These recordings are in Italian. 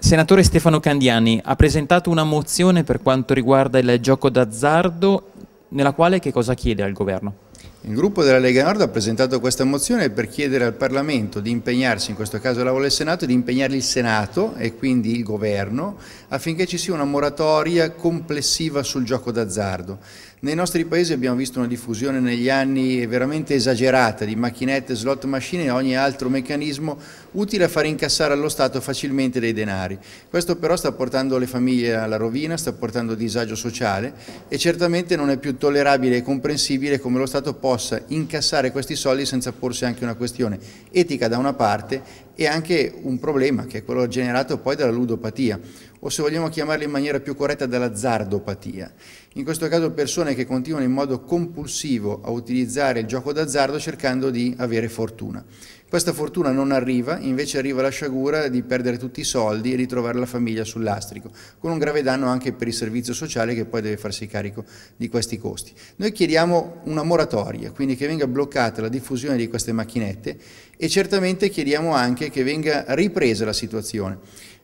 Senatore Stefano Candiani ha presentato una mozione per quanto riguarda il gioco d'azzardo, nella quale che cosa chiede al governo? Il gruppo della Lega Nord ha presentato questa mozione per chiedere al Parlamento di impegnarsi, in questo caso la l'Aula del Senato, di impegnare il Senato e quindi il Governo affinché ci sia una moratoria complessiva sul gioco d'azzardo. Nei nostri paesi abbiamo visto una diffusione negli anni veramente esagerata di macchinette, slot machine e ogni altro meccanismo utile a far incassare allo Stato facilmente dei denari. Questo però sta portando le famiglie alla rovina, sta portando disagio sociale e certamente non è più tollerabile e comprensibile come lo Stato Stato possa incassare questi soldi senza porsi anche una questione etica da una parte e anche un problema che è quello generato poi dalla ludopatia o se vogliamo chiamarle in maniera più corretta dell'azzardopatia. In questo caso persone che continuano in modo compulsivo a utilizzare il gioco d'azzardo cercando di avere fortuna. Questa fortuna non arriva, invece arriva la sciagura di perdere tutti i soldi e ritrovare la famiglia sul lastrico, con un grave danno anche per il servizio sociale che poi deve farsi carico di questi costi. Noi chiediamo una moratoria, quindi che venga bloccata la diffusione di queste macchinette e certamente chiediamo anche che venga ripresa la situazione.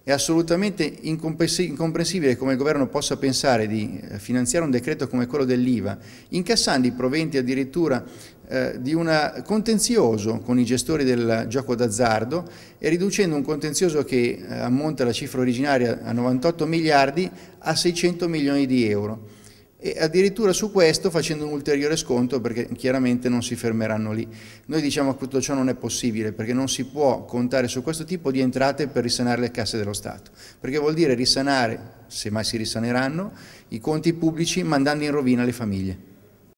È assolutamente incomprensibile come il governo possa pensare di eh, finanziare un decreto come quello dell'IVA, incassando i proventi addirittura eh, di un contenzioso con i gestori del gioco d'azzardo e riducendo un contenzioso che eh, ammonta la cifra originaria a 98 miliardi a 600 milioni di euro e addirittura su questo facendo un ulteriore sconto perché chiaramente non si fermeranno lì. Noi diciamo che tutto ciò non è possibile perché non si può contare su questo tipo di entrate per risanare le casse dello Stato, perché vuol dire risanare, se mai si risaneranno, i conti pubblici mandando in rovina le famiglie.